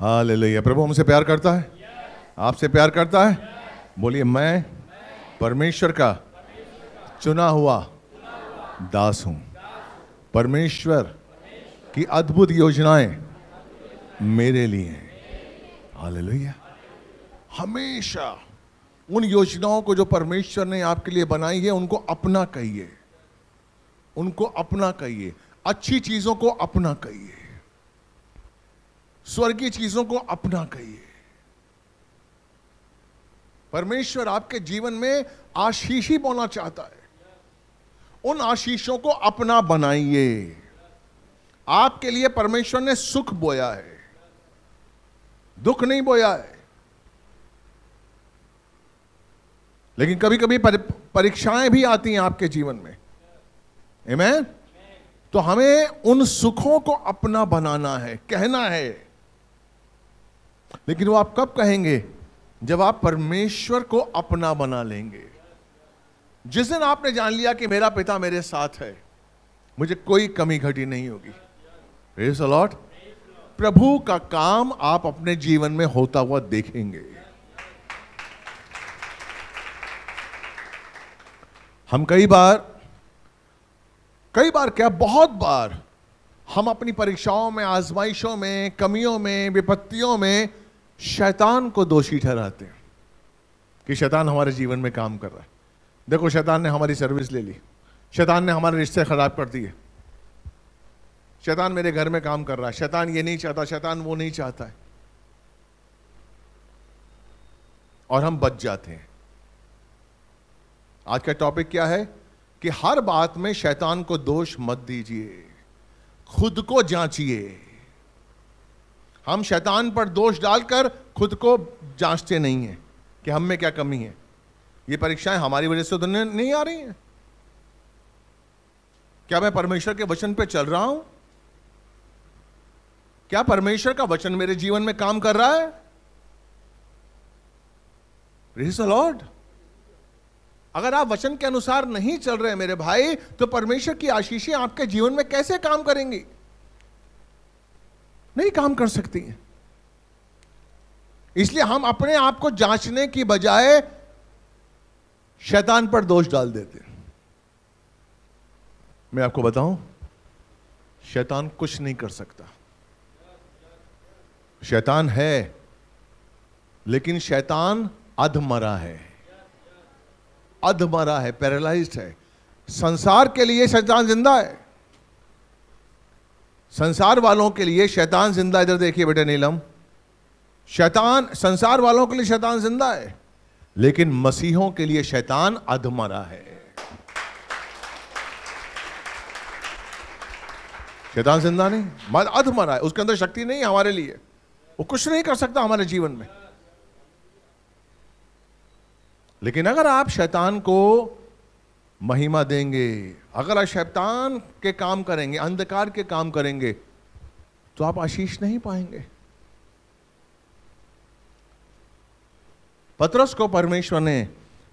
हाँ ले लैया प्रभु हमसे प्यार करता है आपसे प्यार करता है बोलिए मैं परमेश्वर का चुना हुआ दास हूँ परमेश्वर की अद्भुत योजनाएं मेरे लिए हैं हाल लैया हमेशा उन योजनाओं को जो परमेश्वर ने आपके लिए बनाई है उनको अपना कहिए उनको अपना कहिए अच्छी चीज़ों को अपना कहिए स्वर्गीय चीजों को अपना कहिए परमेश्वर आपके जीवन में आशीष ही बोना चाहता है उन आशीषों को अपना बनाइए आपके लिए परमेश्वर ने सुख बोया है दुख नहीं बोया है लेकिन कभी कभी परीक्षाएं भी आती हैं आपके जीवन में तो हमें उन सुखों को अपना बनाना है कहना है लेकिन वो आप कब कहेंगे जब आप परमेश्वर को अपना बना लेंगे जिस दिन आपने जान लिया कि मेरा पिता मेरे साथ है मुझे कोई कमी घटी नहीं होगी अलॉट प्रभु का काम आप अपने जीवन में होता हुआ देखेंगे हम कई बार कई बार क्या बहुत बार हम अपनी परीक्षाओं में आजमाइशों में कमियों में विपत्तियों में शैतान को दोषी ठहराते हैं कि शैतान हमारे जीवन में काम कर रहा है देखो शैतान ने हमारी सर्विस ले ली शैतान ने हमारे रिश्ते ख़राब कर दिए शैतान मेरे घर में काम कर रहा है शैतान ये नहीं चाहता शैतान वो नहीं चाहता है और हम बच जाते हैं आज का टॉपिक क्या है कि हर बात में शैतान को दोष मत दीजिए खुद को जांचिए हम शैतान पर दोष डालकर खुद को जांचते नहीं हैं कि हम में क्या कमी है ये परीक्षाएं हमारी वजह से तो नहीं आ रही हैं क्या मैं परमेश्वर के वचन पे चल रहा हूं क्या परमेश्वर का वचन मेरे जीवन में काम कर रहा है प्रेज द लॉर्ड अगर आप वचन के अनुसार नहीं चल रहे मेरे भाई तो परमेश्वर की आशीषें आपके जीवन में कैसे काम करेंगी नहीं काम कर सकती हैं इसलिए हम अपने आप को जांचने की बजाय शैतान पर दोष डाल देते हैं मैं आपको बताऊं शैतान कुछ नहीं कर सकता शैतान है लेकिन शैतान अधमरा है अधमरा है पैरालाइज्ड है संसार के लिए शैतान जिंदा है संसार वालों के लिए शैतान जिंदा इधर देखिए बेटे नीलम शैतान संसार वालों के लिए शैतान जिंदा है लेकिन मसीहों के लिए शैतान अधमरा है शैतान जिंदा नहीं मन अधमरा है उसके अंदर शक्ति नहीं हमारे लिए वो कुछ नहीं कर सकता हमारे जीवन में लेकिन अगर आप शैतान को महिमा देंगे अगर आप शैतान के काम करेंगे अंधकार के काम करेंगे तो आप आशीष नहीं पाएंगे पतरस को परमेश्वर ने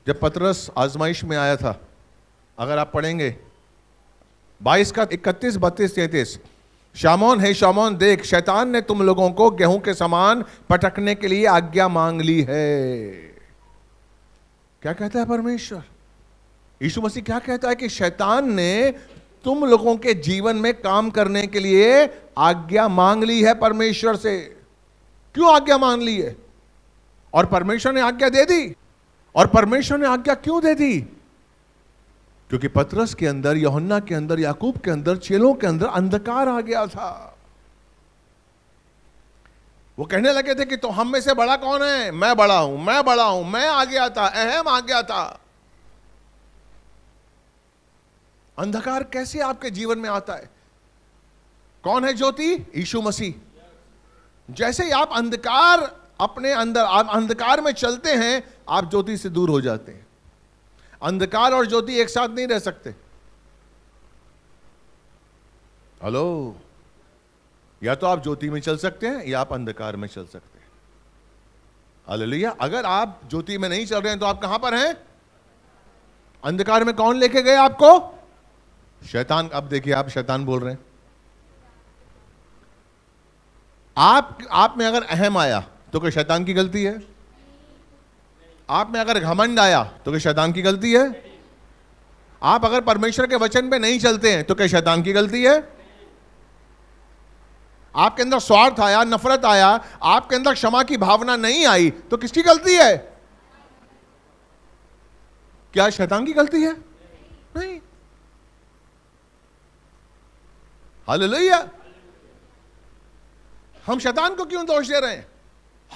जब पतरस आजमाइश में आया था अगर आप पढ़ेंगे 22 का 31 बत्तीस तैतीस शामोन है शामोन देख शैतान ने तुम लोगों को गेहूं के समान पटकने के लिए आज्ञा मांग ली है क्या कहता है परमेश्वर यीशु मसीह क्या कहता है कि शैतान ने तुम लोगों के जीवन में काम करने के लिए आज्ञा मांग ली है परमेश्वर से क्यों आज्ञा मांग ली है और परमेश्वर ने आज्ञा दे दी और परमेश्वर ने आज्ञा क्यों दे दी क्योंकि पतरस के अंदर यहुन्ना के अंदर याकूब के अंदर चेलों के अंदर अंधकार आ गया था वो कहने लगे थे कि तो हम में से बड़ा कौन है मैं बड़ा हूं मैं बड़ा हूं मैं आ गया था अहम आ गया था अंधकार कैसे आपके जीवन में आता है कौन है ज्योति यीशु मसीह जैसे ही आप अंधकार अपने अंदर आप अंधकार में चलते हैं आप ज्योति से दूर हो जाते हैं अंधकार और ज्योति एक साथ नहीं रह सकते हेलो या तो आप ज्योति में चल सकते हैं या आप अंधकार में चल सकते हैं हालेलुया अगर आप ज्योति में नहीं चल रहे हैं तो आप कहां पर हैं अंधकार में कौन लेके गए आपको शैतान अब देखिए आप शैतान बोल रहे हैं आप आप में अगर अहम आया तो क्या शैतान की गलती है आप में अगर घमंड आया तो क्या शैतान की गलती है आप अगर परमेश्वर के वचन पे नहीं चलते हैं तो क्या शैतान की गलती है आपके अंदर स्वार्थ आया नफरत आया आपके अंदर क्षमा की भावना नहीं आई तो किसकी गलती है क्या शैतान की गलती है हालेलुया हम शैतान को क्यों दोष दे रहे हैं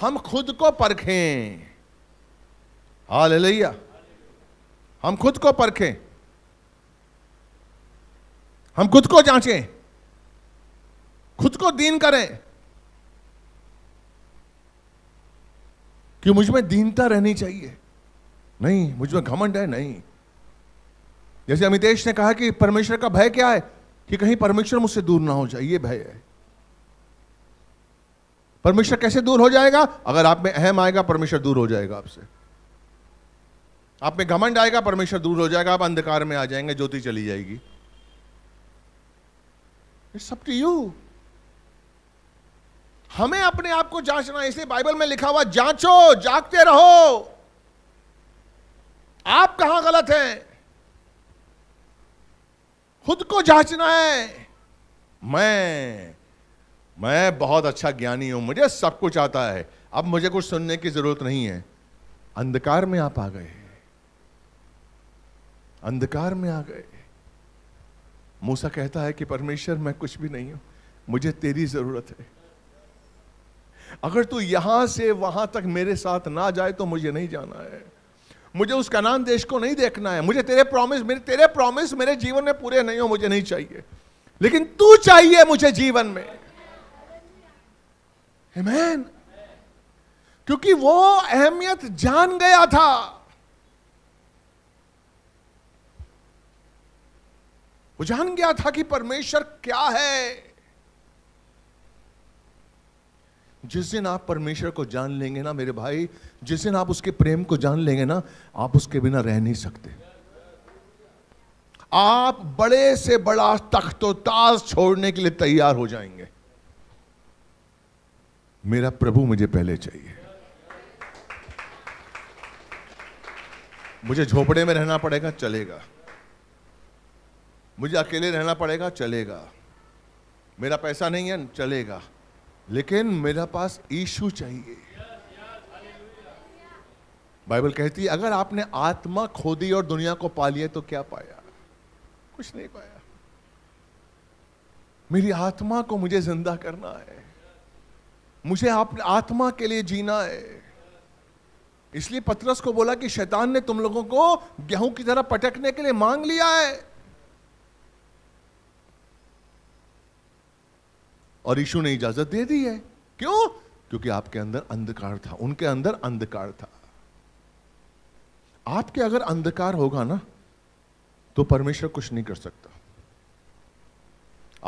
हम खुद को परखें हालेलुया हम खुद को परखें हम खुद को जांचें खुद को दीन करें कि मुझ में दीनता रहनी चाहिए नहीं मुझ में घमंड है नहीं जैसे अमितेश ने कहा कि परमेश्वर का भय क्या है कि कहीं परमेश्वर मुझसे दूर ना हो जाए ये भय है परमेश्वर कैसे दूर हो जाएगा अगर आप में अहम आएगा परमेश्वर दूर हो जाएगा आपसे आप में घमंड आएगा परमेश्वर दूर हो जाएगा आप अंधकार में आ जाएंगे ज्योति चली जाएगी इट्स अप टू यू हमें अपने आप को जांचना है इसलिए बाइबल में लिखा हुआ जांचो जागते रहो आप कहां गलत हैं खुद को जांचना है मैं मैं बहुत अच्छा ज्ञानी हूं मुझे सब कुछ आता है अब मुझे कुछ सुनने की जरूरत नहीं है अंधकार में आप आ गए अंधकार में आ गए मूसा कहता है कि परमेश्वर मैं कुछ भी नहीं हूं मुझे तेरी जरूरत है अगर तू यहां से वहां तक मेरे साथ ना जाए तो मुझे नहीं जाना है मुझे उस कनान देश को नहीं देखना है मुझे तेरे प्रॉमिस मेरे तेरे प्रॉमिस मेरे जीवन में पूरे नहीं हो मुझे नहीं चाहिए लेकिन तू चाहिए मुझे जीवन में Amen. क्योंकि वो अहमियत जान गया था वो जान गया था कि परमेश्वर क्या है जिस दिन आप परमेश्वर को जान लेंगे ना मेरे भाई जिस दिन आप उसके प्रेम को जान लेंगे ना आप उसके बिना रह नहीं सकते आप बड़े से बड़ा तख्तोताज छोड़ने के लिए तैयार हो जाएंगे मेरा प्रभु मुझे पहले चाहिए मुझे झोपड़े में रहना पड़ेगा चलेगा मुझे अकेले रहना पड़ेगा चलेगा मेरा पैसा नहीं है चलेगा लेकिन मेरा पास ईशु चाहिए बाइबल कहती है अगर आपने आत्मा खो दी और दुनिया को पा लिया तो क्या पाया कुछ नहीं पाया मेरी आत्मा को मुझे जिंदा करना है मुझे आप आत्मा के लिए जीना है इसलिए पत्रस को बोला कि शैतान ने तुम लोगों को गेहूं की तरह पटकने के लिए मांग लिया है और यीशु ने इजाजत दे दी है क्यों क्योंकि आपके अंदर अंधकार था उनके अंदर अंधकार था आपके अगर अंधकार होगा ना तो परमेश्वर कुछ नहीं कर सकता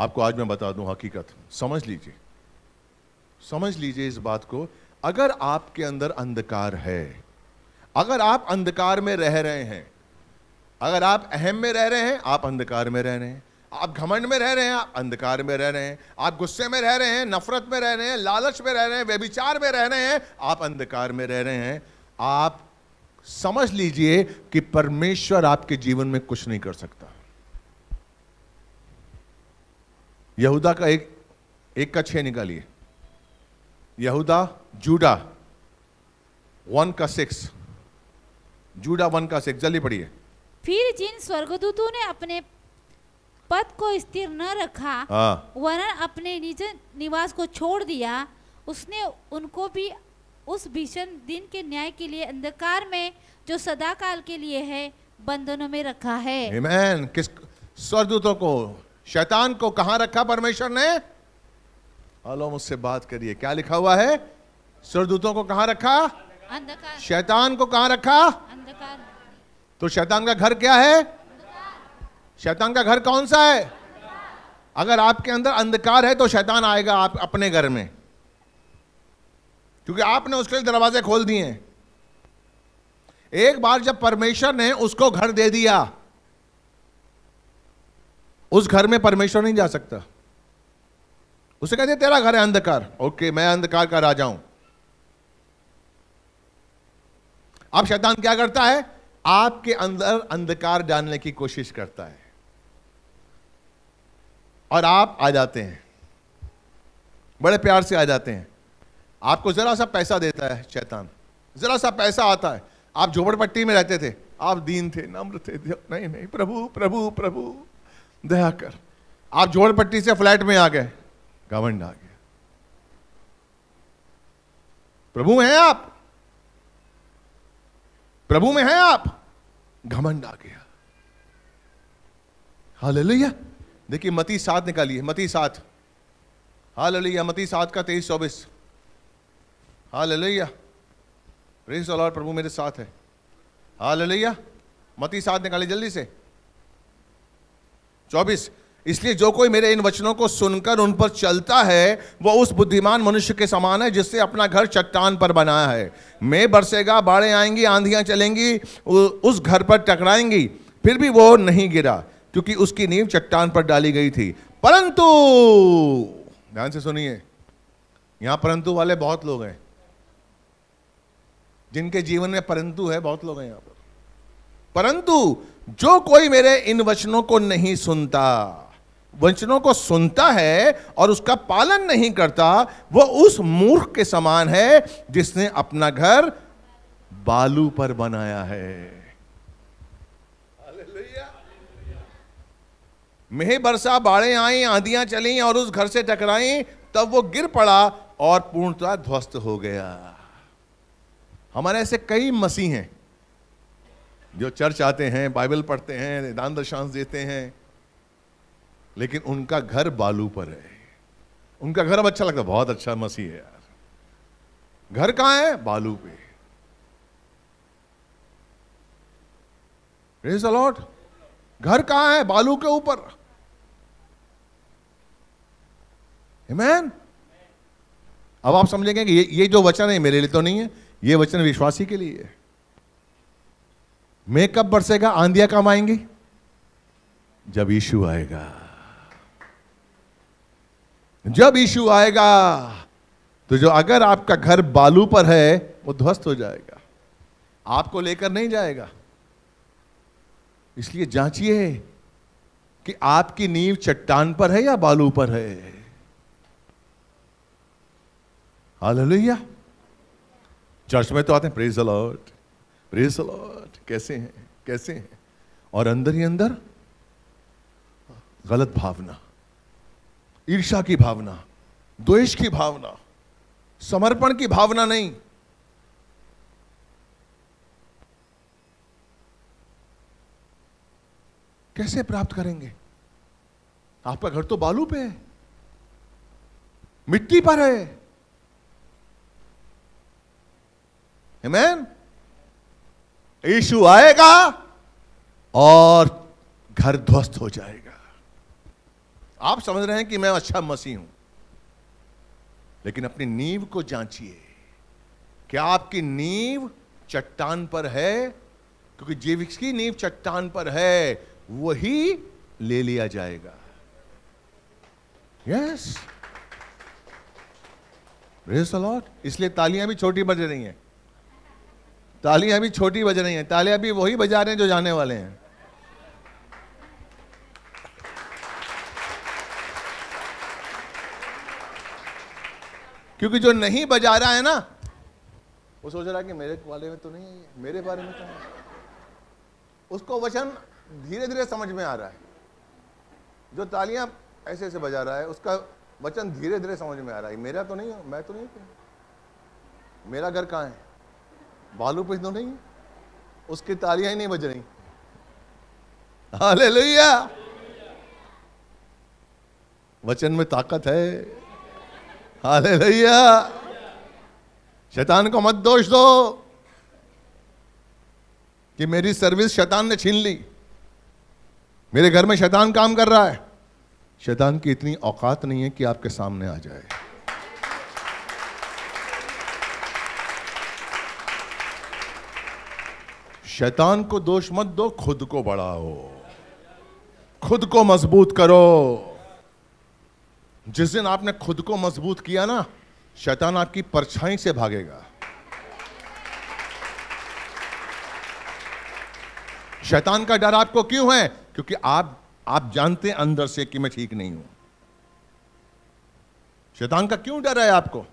आपको आज मैं बता दूं हकीकत समझ लीजिए समझ लीजिए इस बात को अगर आपके अंदर अंधकार है अगर आप अंधकार में रह रहे हैं अगर आप अहम में रह रहे हैं आप अंधकार में रह रहे हैं आप घमंड में रह रहे हैं आप अंधकार में रह रहे हैं आप गुस्से में रह रहे हैं नफरत में रह रहे हैं लालच में रह रहे हैं व्यभिचार में रह रहे हैं आप अंधकार में रह रहे हैं आप समझ लीजिए कि परमेश्वर आपके जीवन में कुछ नहीं कर सकता यहूदा का एक एक का छह निकालिए यहूदा जूडा वन का सिक्स जूडा वन का सिक्स जल्दी पढ़िए फिर जिन स्वर्गदूतों ने अपने पद को स्थिर न रखा हाँ। वरन अपने निज निवास को छोड़ दिया उसने उनको भी उस भीषण दिन के न्याय के लिए अंधकार में जो सदा काल के लिए है बंधनों में रखा है Amen. किस स्वर्गदूतों को शैतान को कहा रखा परमेश्वर ने हलो मुझसे बात करिए क्या लिखा हुआ है स्वर्गदूतों को कहा रखा अंधकार शैतान को कहा रखा अंधकार तो शैतान का घर क्या है शैतान का घर कौन सा है अगर आपके अंदर अंधकार है तो शैतान आएगा आप अपने घर में क्योंकि आपने उसके लिए दरवाजे खोल दिए हैं एक बार जब परमेश्वर ने उसको घर दे दिया उस घर में परमेश्वर नहीं जा सकता उसे कहते तेरा घर है अंधकार ओके मैं अंधकार का राजा हूं अब शैतान क्या करता है आपके अंदर अंधकार डालने की कोशिश करता है और आप आ जाते हैं बड़े प्यार से आ जाते हैं आपको ज़रा सा पैसा देता है शैतान ज़रा सा पैसा आता है आप झोपड़पट्टी में रहते थे आप दीन थे नम्र थे नहीं नहीं प्रभु प्रभु प्रभु दया कर आप झोपड़पट्टी से फ्लैट में आ गए घमंड आ गया प्रभु हैं आप प्रभु में हैं आप घमंड आ गया हालेलुया देखिए मती सात निकालिए मती सात हाल अलिया मती सात का तेईस चौबीस हाल अलिया प्रेस और प्रभु मेरे साथ है हाल अलिया मती सात निकालिए जल्दी से चौबीस इसलिए जो कोई मेरे इन वचनों को सुनकर उन पर चलता है वह उस बुद्धिमान मनुष्य के समान है जिससे अपना घर चट्टान पर बनाया है मैं बरसेगा बाढ़ें आएंगी आंधियां चलेंगी उस घर पर टकराएंगी फिर भी वो नहीं गिरा क्योंकि उसकी नींव चट्टान पर डाली गई थी परंतु ध्यान से सुनिए यहां परंतु वाले बहुत लोग हैं जिनके जीवन में परंतु है बहुत लोग हैं यहां पर परंतु जो कोई मेरे इन वचनों को नहीं सुनता वचनों को सुनता है और उसका पालन नहीं करता वह उस मूर्ख के समान है जिसने अपना घर बालू पर बनाया है मेह बरसा बाड़े आई आंधियां चली और उस घर से टकराई तब वो गिर पड़ा और पूर्णतः ध्वस्त हो गया हमारे ऐसे कई मसीह हैं जो चर्च आते हैं बाइबल पढ़ते हैं दान दशांश देते हैं लेकिन उनका घर बालू पर है उनका घर अब अच्छा लगता बहुत अच्छा मसीह है यार घर कहां है बालू पे लॉट घर कहाँ है बालू के ऊपर Amen? अब आप समझेंगे कि ये ये जो वचन है मेरे लिए तो नहीं है ये वचन विश्वासी के लिए है मैं कब बरसेगा आंधिया कब आएंगी जब यीशु आएगा जब यीशु आएगा तो जो अगर आपका घर बालू पर है वो ध्वस्त हो जाएगा आपको लेकर नहीं जाएगा इसलिए जांचिए कि आपकी नींव चट्टान पर है या बालू पर है हालेलुया चर्च में तो आते हैं प्रेज अलॉट प्रेज अलॉट कैसे हैं कैसे हैं और अंदर ही अंदर गलत भावना ईर्षा की भावना द्वेष की भावना समर्पण की भावना नहीं कैसे प्राप्त करेंगे आपका घर तो बालू पे है मिट्टी पर है मैन यीशु आएगा और घर ध्वस्त हो जाएगा आप समझ रहे हैं कि मैं अच्छा मसीह हूं लेकिन अपनी नींव को जांचिए क्या आपकी नींव चट्टान पर है क्योंकि जीविक की नींव चट्टान पर है वही ले लिया जाएगा यस yes. इसलिए तालियां भी छोटी बज रही हैं तालियां अभी छोटी बज रही हैं तालियां अभी वही बजा रहे हैं जो जाने वाले हैं क्योंकि जो नहीं बजा रहा है ना वो सोच रहा है कि मेरे बारे में तो नहीं है मेरे बारे में तो नहीं उसको वचन धीरे धीरे समझ में आ रहा है जो तालियां ऐसे ऐसे बजा रहा है उसका वचन धीरे धीरे समझ में आ रहा है मेरा तो नहीं मैं तो नहीं मेरा घर कहाँ है बालू पे नहीं उसकी तालियां ही नहीं बज रही हाले वचन में ताकत है हाले शैतान को मत दोष दो कि मेरी सर्विस शैतान ने छीन ली मेरे घर में शैतान काम कर रहा है शैतान की इतनी औकात नहीं है कि आपके सामने आ जाए शैतान को दोष मत दो खुद को बढ़ाओ खुद को मजबूत करो जिस दिन आपने खुद को मजबूत किया ना शैतान आपकी परछाई से भागेगा शैतान का डर आपको क्यों है क्योंकि आप आप जानते हैं अंदर से कि मैं ठीक नहीं हूं शैतान का क्यों डर है आपको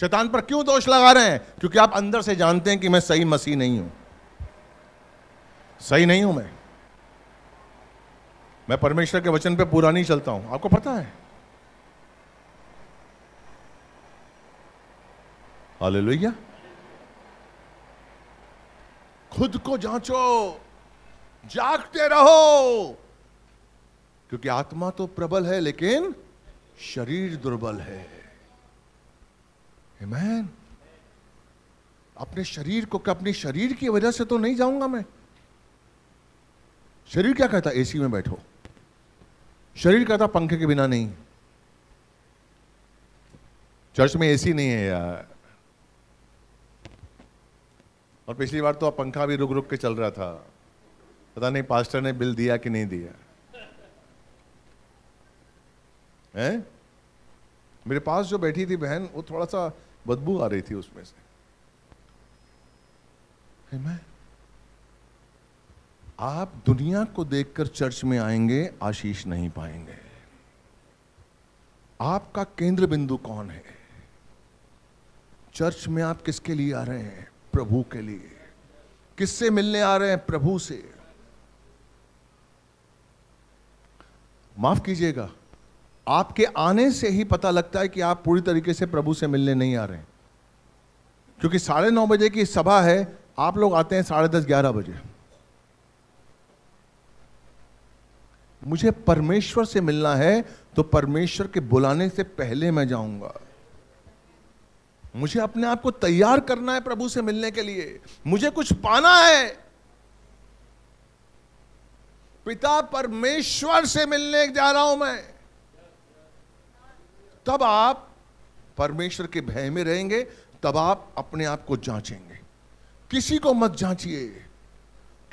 शैतान पर क्यों दोष लगा रहे हैं क्योंकि आप अंदर से जानते हैं कि मैं सही मसीह नहीं हूं सही नहीं हूं मैं मैं परमेश्वर के वचन पे पूरा नहीं चलता हूं आपको पता है हालेलुया खुद को जांचो जागते रहो क्योंकि आत्मा तो प्रबल है लेकिन शरीर दुर्बल है मैन अपने शरीर को अपने शरीर की वजह से तो नहीं जाऊंगा मैं शरीर क्या कहता एसी में बैठो शरीर कहता पंखे के बिना नहीं चर्च में एसी नहीं है यार और पिछली बार तो अब पंखा भी रुक रुक के चल रहा था पता नहीं पास्टर ने बिल दिया कि नहीं दिया है मेरे पास जो बैठी थी बहन वो थोड़ा सा बदबू आ रही थी उसमें से मैं आप दुनिया को देखकर चर्च में आएंगे आशीष नहीं पाएंगे आपका केंद्र बिंदु कौन है चर्च में आप किसके लिए आ रहे हैं प्रभु के लिए किससे मिलने आ रहे हैं प्रभु से माफ कीजिएगा आपके आने से ही पता लगता है कि आप पूरी तरीके से प्रभु से मिलने नहीं आ रहे हैं क्योंकि साढ़े नौ बजे की सभा है आप लोग आते हैं साढ़े दस ग्यारह बजे मुझे परमेश्वर से मिलना है तो परमेश्वर के बुलाने से पहले मैं जाऊंगा मुझे अपने आप को तैयार करना है प्रभु से मिलने के लिए मुझे कुछ पाना है पिता परमेश्वर से मिलने जा रहा हूं मैं तब आप परमेश्वर के भय में रहेंगे तब आप अपने आप को जांचेंगे किसी को मत जांचिए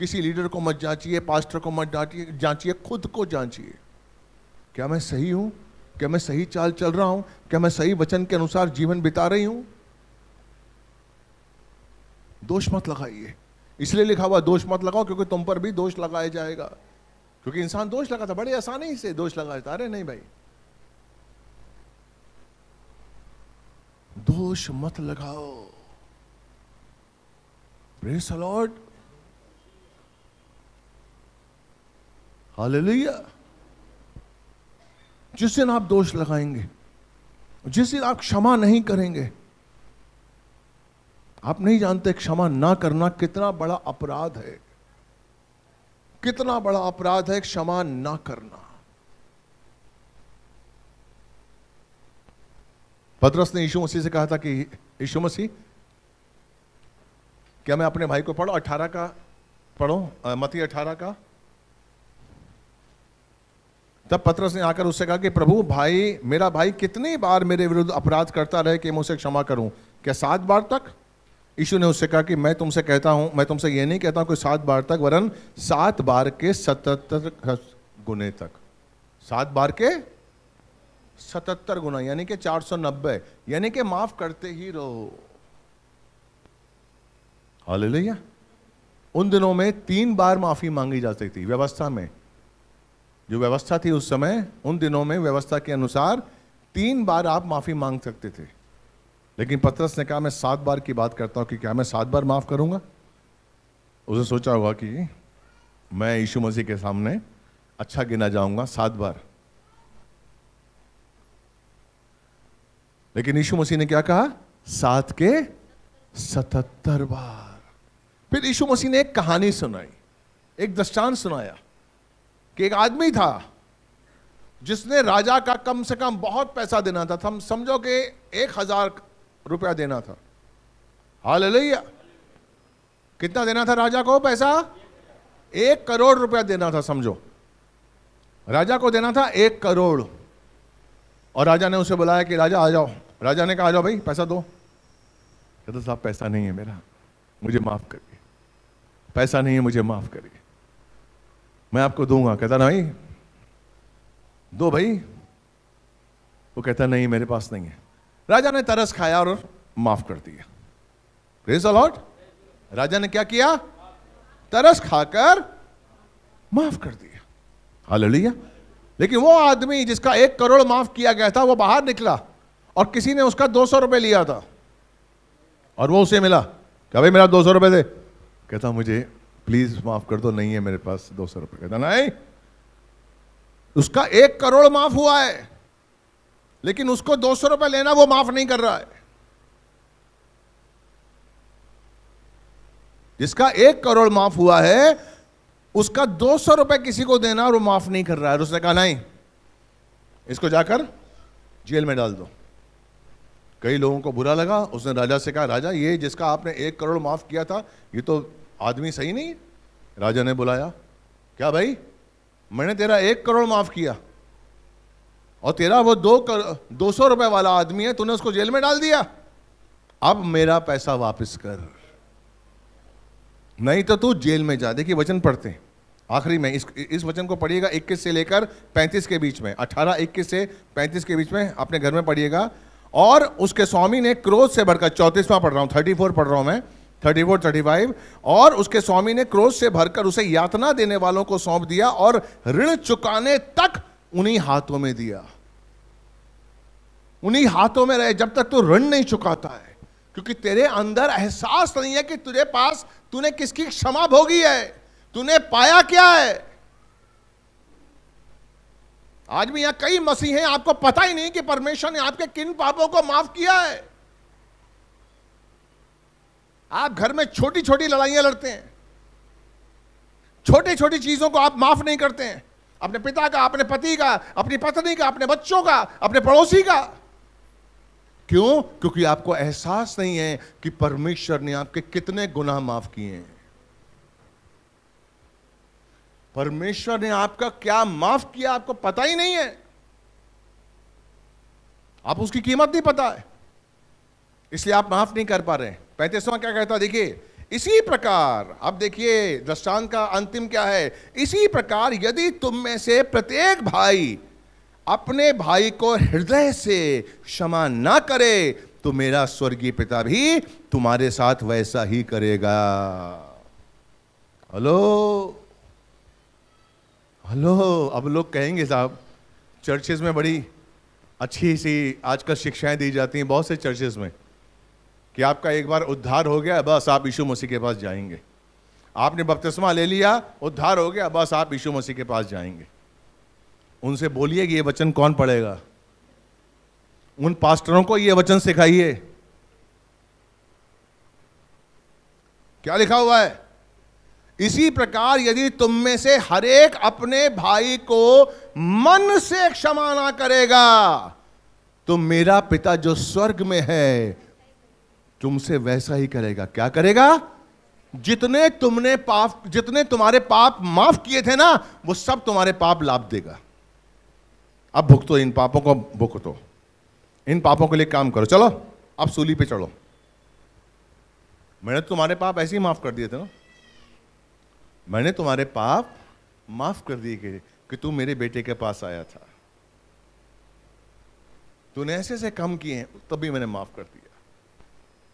किसी लीडर को मत जांचिए पास्टर को मत जांचिए जांचिए खुद को जांचिए क्या मैं सही हूं क्या मैं सही चाल चल रहा हूं क्या मैं सही वचन के अनुसार जीवन बिता रही हूं दोष मत लगाइए इसलिए लिखा हुआ दोष मत लगाओ क्योंकि तुम पर भी दोष लगाया जाएगा क्योंकि इंसान दोष लगाता बड़ी आसानी से दोष लगाता अरे नहीं भाई दोष मत लगाओ प्रेस लॉर्ड हालेलुया जिस दिन आप दोष लगाएंगे जिस दिन आप क्षमा नहीं करेंगे आप नहीं जानते क्षमा ना करना कितना बड़ा अपराध है कितना बड़ा अपराध है क्षमा ना करना पदरस ने यीशु मसीह से कहा था कि यीशु मसीह क्या मैं अपने भाई को पढ़ो अठारह का पढ़ो मती अठारह का तब पत्रस ने आकर उससे कहा कि प्रभु भाई मेरा भाई कितनी बार मेरे विरुद्ध अपराध करता रहे कि मैं उसे क्षमा करूं क्या सात बार तक यीशु ने उससे कहा कि मैं तुमसे कहता हूं मैं तुमसे यह नहीं कहता हूं कि सात बार तक वरन सात बार के सतहत्तर गुने तक सात बार के सतहत्तर गुना यानी कि चार सौ नब्बे यानी कि माफ करते ही रहो हालेलुया उन दिनों में तीन बार माफी मांगी जाती थी व्यवस्था में जो व्यवस्था थी उस समय उन दिनों में व्यवस्था के अनुसार तीन बार आप माफ़ी मांग सकते थे लेकिन पत्रस ने कहा मैं सात बार की बात करता हूं कि क्या मैं सात बार माफ़ करूंगा उसने सोचा होगा कि मैं यीशु मसीह के सामने अच्छा गिना जाऊंगा सात बार लेकिन यीशु मसीह ने क्या कहा सात के सतहत्तर बार फिर यीशु मसीह ने एक कहानी सुनाई एक दृष्टांत सुनाया कि एक आदमी था जिसने राजा का कम से कम बहुत पैसा देना था हम समझो कि एक हजार रुपया देना था हाल लिया कितना देना था राजा को पैसा एक करोड़ रुपया देना था समझो राजा को देना था एक करोड़ और राजा ने उसे बुलाया कि राजा आ जाओ राजा ने कहा आ जाओ भाई पैसा दो कहते साहब पैसा नहीं है मेरा मुझे माफ़ करिए पैसा नहीं है मुझे माफ़ करिए मैं आपको दूंगा कहता ना भाई दो भाई वो कहता नहीं मेरे पास नहीं है राजा ने तरस खाया और माफ कर दिया प्रेज अलॉट राजा ने क्या किया तरस खाकर माफ कर दिया हाल लेकिन वो आदमी जिसका एक करोड़ माफ किया गया था वो बाहर निकला और किसी ने उसका दो सौ रुपये लिया था और वो उसे मिला क्या भाई मेरा दो सौ रुपये दे कहता मुझे प्लीज माफ कर दो नहीं है मेरे पास दो सौ रुपए कहता नहीं उसका एक करोड़ माफ हुआ है लेकिन उसको दो सौ रुपये लेना वो माफ नहीं कर रहा है जिसका एक करोड़ माफ हुआ है उसका दो सौ रुपए किसी को देना और वो माफ नहीं कर रहा है उसने कहा नहीं इसको जाकर जेल में डाल दो कई लोगों को बुरा लगा उसने राजा से कहा राजा ये जिसका आपने एक करोड़ माफ किया था ये तो आदमी सही नहीं राजा ने बुलाया क्या भाई मैंने तेरा एक करोड़ माफ किया और तेरा वो दो कर, दो सौ रुपए वाला आदमी है तूने उसको जेल में डाल दिया अब मेरा पैसा वापस कर नहीं तो तू जेल में जा देखिए वचन पढ़ते हैं आखिरी में इस इस वचन को पढ़िएगा 21 से लेकर 35 के बीच में 18 21 से 35 के बीच में अपने घर में पढ़िएगा और उसके स्वामी ने क्रोध से भरकर चौंतीसवां पढ़ रहा थर्टी 34 पढ़ रहा हूं मैं थर्टी फोर थर्टी फाइव और उसके स्वामी ने क्रोध से भरकर उसे यातना देने वालों को सौंप दिया और ऋण चुकाने तक उन्हीं हाथों में दिया उन्हीं हाथों में रहे जब तक तू ऋण नहीं चुकाता है क्योंकि तेरे अंदर एहसास नहीं है कि तुझे पास तूने किसकी क्षमा भोगी है तूने पाया क्या है आज भी यहां कई मसीहें आपको पता ही नहीं कि परमेश्वर ने आपके किन पापों को माफ किया है आप घर में छोटी छोटी लड़ाइयां लड़ते हैं छोटी छोटी चीज़ों को आप माफ़ नहीं करते हैं अपने पिता का अपने पति का अपनी पत्नी का अपने बच्चों का अपने पड़ोसी का क्यों क्योंकि आपको एहसास नहीं है कि परमेश्वर ने आपके कितने गुनाह माफ किए हैं परमेश्वर ने आपका क्या माफ किया आपको पता ही नहीं है आप उसकी कीमत नहीं पता है इसलिए आप माफ नहीं कर पा रहे हैं पैंतीसवा क्या कहता देखिए इसी प्रकार अब देखिए दृष्टांत का अंतिम क्या है इसी प्रकार यदि तुम में से प्रत्येक भाई अपने भाई को हृदय से क्षमा ना करे तो मेरा स्वर्गीय पिता भी तुम्हारे साथ वैसा ही करेगा हेलो हेलो अब लोग कहेंगे साहब चर्चेज में बड़ी अच्छी सी आजकल शिक्षाएं दी जाती हैं बहुत से चर्चेज में कि आपका एक बार उद्धार हो गया बस आप यीशु मसीह के पास जाएंगे आपने बपतिस्मा ले लिया उद्धार हो गया बस आप यीशु मसीह के पास जाएंगे उनसे बोलिए कि ये वचन कौन पढ़ेगा उन पास्टरों को ये वचन सिखाइए क्या लिखा हुआ है इसी प्रकार यदि तुम में से हरेक अपने भाई को मन से क्षमा ना करेगा तो मेरा पिता जो स्वर्ग में है तुमसे वैसा ही करेगा क्या करेगा जितने तुमने पाप जितने तुम्हारे पाप माफ किए थे ना वो सब तुम्हारे पाप लाभ देगा अब भुगतो इन पापों को भुगतो इन पापों के लिए काम करो चलो अब सूली पे चढ़ो मैंने तुम्हारे पाप ऐसे ही माफ कर दिए थे ना मैंने तुम्हारे पाप माफ कर दिए गए कि तू मेरे बेटे के पास आया था तूने ऐसे ऐसे कम किए हैं तभी मैंने माफ कर दिया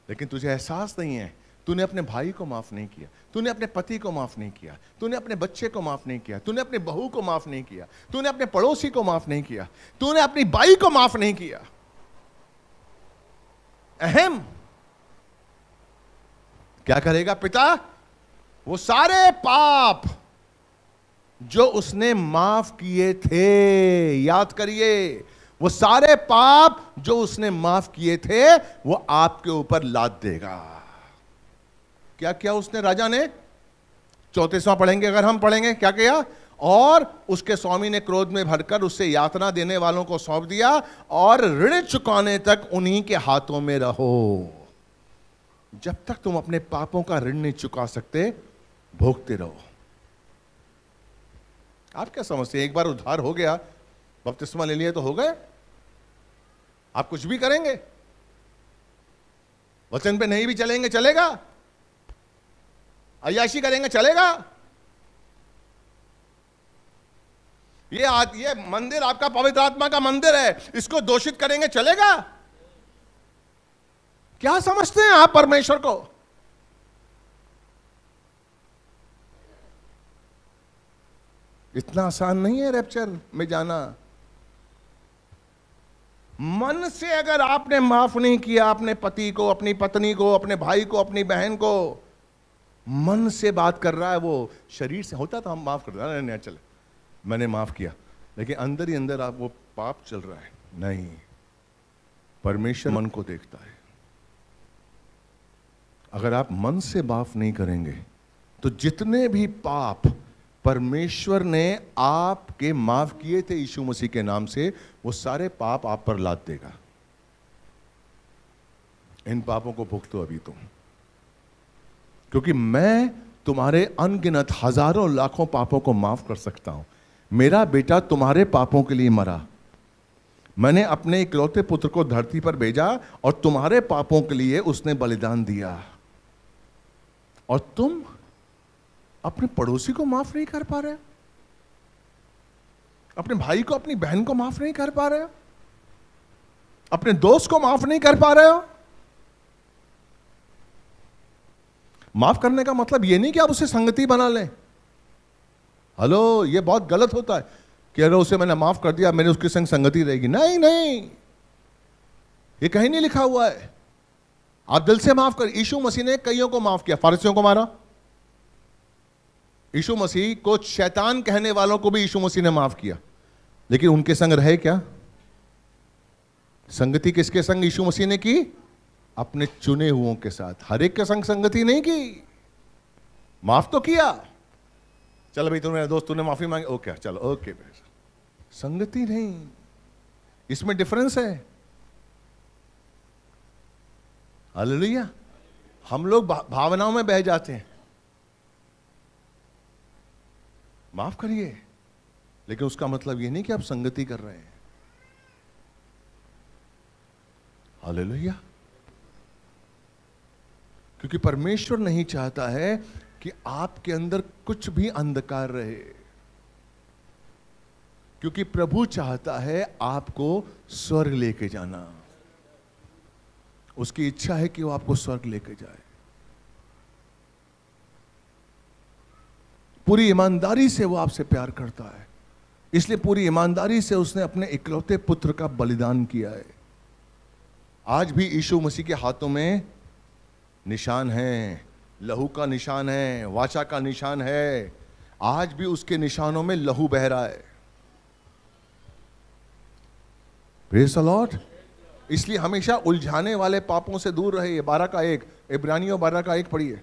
लेकिन तुझे एहसास नहीं है तूने अपने भाई को माफ़ नहीं किया तूने अपने पति को माफ़ नहीं किया तूने अपने बच्चे को माफ़ नहीं किया तूने अपने बहू को माफ़ नहीं किया तूने अपने पड़ोसी को माफ़ नहीं किया तूने अपनी बाई को माफ़ नहीं किया अहम क्या करेगा पिता वो सारे पाप जो उसने माफ किए थे याद करिए वो सारे पाप जो उसने माफ किए थे वो आपके ऊपर लाद देगा क्या क्या उसने राजा ने चौतीसवां पढ़ेंगे अगर हम पढ़ेंगे क्या किया और उसके स्वामी ने क्रोध में भरकर उससे यातना देने वालों को सौंप दिया और ऋण चुकाने तक उन्हीं के हाथों में रहो जब तक तुम अपने पापों का ऋण नहीं चुका सकते भोगते रहो आप क्या समझते हैं एक बार उधार हो गया बपतिस्मा ले लिए तो हो गए आप कुछ भी करेंगे वचन पे नहीं भी चलेंगे चलेगा अयाशी करेंगे चलेगा ये आज ये मंदिर आपका पवित्र आत्मा का मंदिर है इसको दोषित करेंगे चलेगा क्या समझते हैं आप परमेश्वर को इतना आसान नहीं है रेप्चर में जाना मन से अगर आपने माफ नहीं किया अपने पति को अपनी पत्नी को अपने भाई को अपनी बहन को मन से बात कर रहा है वो शरीर से होता था हम माफ कर रहे नहीं चले मैंने माफ किया लेकिन अंदर ही अंदर आप वो पाप चल रहा है नहीं परमेश्वर मन को देखता है अगर आप मन से माफ नहीं करेंगे तो जितने भी पाप परमेश्वर ने आपके माफ किए थे यीशु मसीह के नाम से वो सारे पाप आप पर लाद देगा इन पापों को भुगतो अभी तुम क्योंकि मैं तुम्हारे अनगिनत हजारों लाखों पापों को माफ कर सकता हूं मेरा बेटा तुम्हारे पापों के लिए मरा मैंने अपने इकलौते पुत्र को धरती पर भेजा और तुम्हारे पापों के लिए उसने बलिदान दिया और तुम अपने पड़ोसी को माफ नहीं कर पा रहे अपने भाई को अपनी बहन को माफ नहीं कर पा रहे हो अपने दोस्त को माफ नहीं कर पा रहे हो माफ करने का मतलब यह नहीं कि आप उसे संगति बना लें हेलो यह बहुत गलत होता है कि अरे उसे मैंने माफ कर दिया मैंने उसके संग संगति रहेगी नहीं नहीं ये कहीं नहीं लिखा हुआ है आप दिल से माफ कर यीशु मसीह ने कईयों को माफ किया फारसियों को मारा यीशु मसीह को शैतान कहने वालों को भी यीशु मसीह ने माफ किया लेकिन उनके संग रहे क्या संगति किसके संग यीशु मसीह ने की अपने चुने हुओं के साथ हर एक के संग संगति नहीं की माफ तो किया चलो भाई मेरे दोस्त तूने माफी मांगी ओके चलो ओके संगति नहीं इसमें डिफरेंस है हालेलुया हम लोग भावनाओं में बह जाते हैं माफ करिए लेकिन उसका मतलब यह नहीं कि आप संगति कर रहे हैं हाल क्योंकि परमेश्वर नहीं चाहता है कि आपके अंदर कुछ भी अंधकार रहे क्योंकि प्रभु चाहता है आपको स्वर्ग लेके जाना उसकी इच्छा है कि वो आपको स्वर्ग लेके जाए पूरी ईमानदारी से वो आपसे प्यार करता है इसलिए पूरी ईमानदारी से उसने अपने इकलौते पुत्र का बलिदान किया है आज भी यीशु मसीह के हाथों में निशान है लहू का निशान है वाचा का निशान है आज भी उसके निशानों में लहू बह रहा है लॉर्ड इसलिए हमेशा उलझाने वाले पापों से दूर रहे बारह का एक इब्रानियों बारह का एक पढ़िए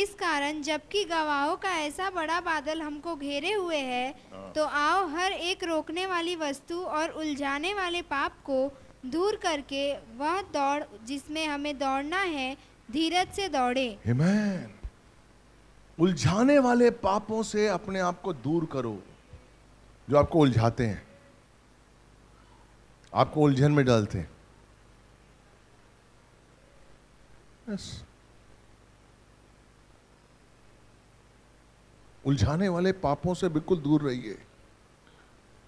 इस कारण जबकि गवाहों का ऐसा बड़ा बादल हमको घेरे हुए है हाँ। तो आओ हर एक रोकने वाली वस्तु और उलझाने वाले पाप को दूर करके वह दौड़ जिसमें हमें दौड़ना है धीरज से दौड़े उलझाने वाले पापों से अपने आप को दूर करो जो आपको उलझाते हैं आपको उलझन में डालते हैं yes. उलझाने वाले पापों से बिल्कुल दूर रहिए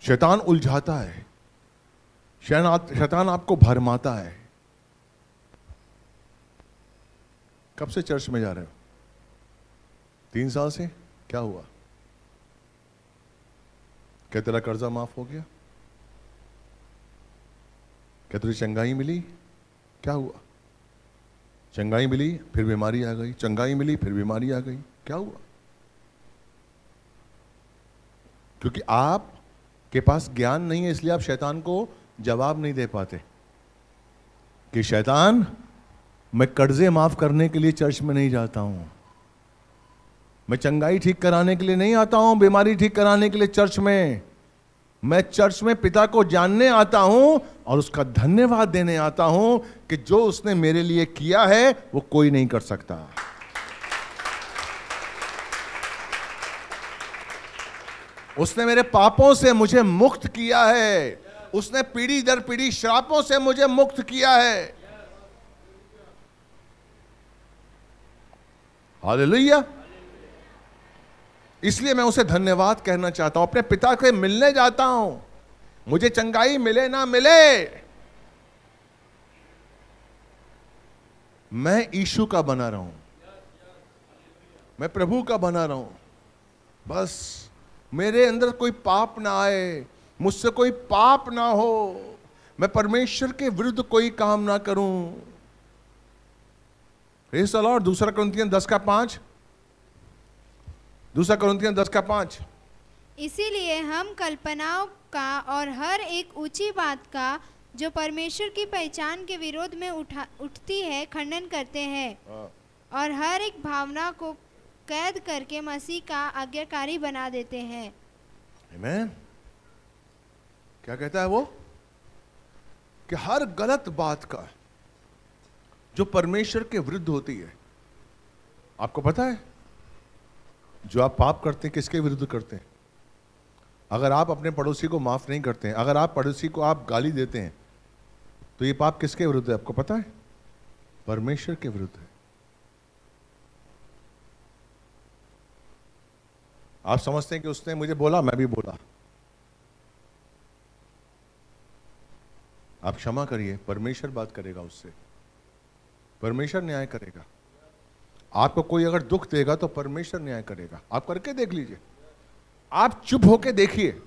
शैतान उलझाता है शैतान आपको भरमाता है कब से चर्च में जा रहे हो तीन साल से क्या हुआ क्या तेरा कर्जा माफ हो गया क्या तेरी चंगाई मिली क्या हुआ चंगाई मिली फिर बीमारी आ गई चंगाई मिली फिर बीमारी आ गई क्या हुआ क्योंकि आप के पास ज्ञान नहीं है इसलिए आप शैतान को जवाब नहीं दे पाते कि शैतान मैं कर्जे माफ़ करने के लिए चर्च में नहीं जाता हूं मैं चंगाई ठीक कराने के लिए नहीं आता हूं बीमारी ठीक कराने के लिए चर्च में मैं चर्च में पिता को जानने आता हूं और उसका धन्यवाद देने आता हूं कि जो उसने मेरे लिए किया है वो कोई नहीं कर सकता उसने मेरे पापों से मुझे मुक्त किया है उसने पीढ़ी दर पीढ़ी श्रापों से मुझे मुक्त किया है हालेलुया इसलिए मैं उसे धन्यवाद कहना चाहता हूं अपने पिता के मिलने जाता हूं मुझे चंगाई मिले ना मिले मैं ईशु का बना रहा हूं मैं प्रभु का बना रहा हूं बस मेरे अंदर कोई पाप ना आए मुझसे कोई पाप ना हो मैं परमेश्वर के विरुद्ध कोई काम ना करूं रेस और दूसरा क्रंथियन दस का पांच दूसरा क्रंथियन दस का पांच इसीलिए हम कल्पनाओं का और हर एक ऊंची बात का जो परमेश्वर की पहचान के विरोध में उठा उठती है खंडन करते हैं हाँ। और हर एक भावना को कैद करके मसीह का आज्ञाकारी बना देते हैं Amen. क्या कहता है वो कि हर गलत बात का जो परमेश्वर के विरुद्ध होती है आपको पता है जो आप पाप करते हैं किसके विरुद्ध करते हैं अगर आप अपने पड़ोसी को माफ़ नहीं करते हैं अगर आप पड़ोसी को आप गाली देते हैं तो ये पाप किसके विरुद्ध है आपको पता है परमेश्वर के विरुद्ध है आप समझते हैं कि उसने मुझे बोला मैं भी बोला आप क्षमा करिए परमेश्वर बात करेगा उससे परमेश्वर न्याय करेगा आपको कोई अगर दुख देगा तो परमेश्वर न्याय करेगा आप करके देख लीजिए आप चुप होके देखिए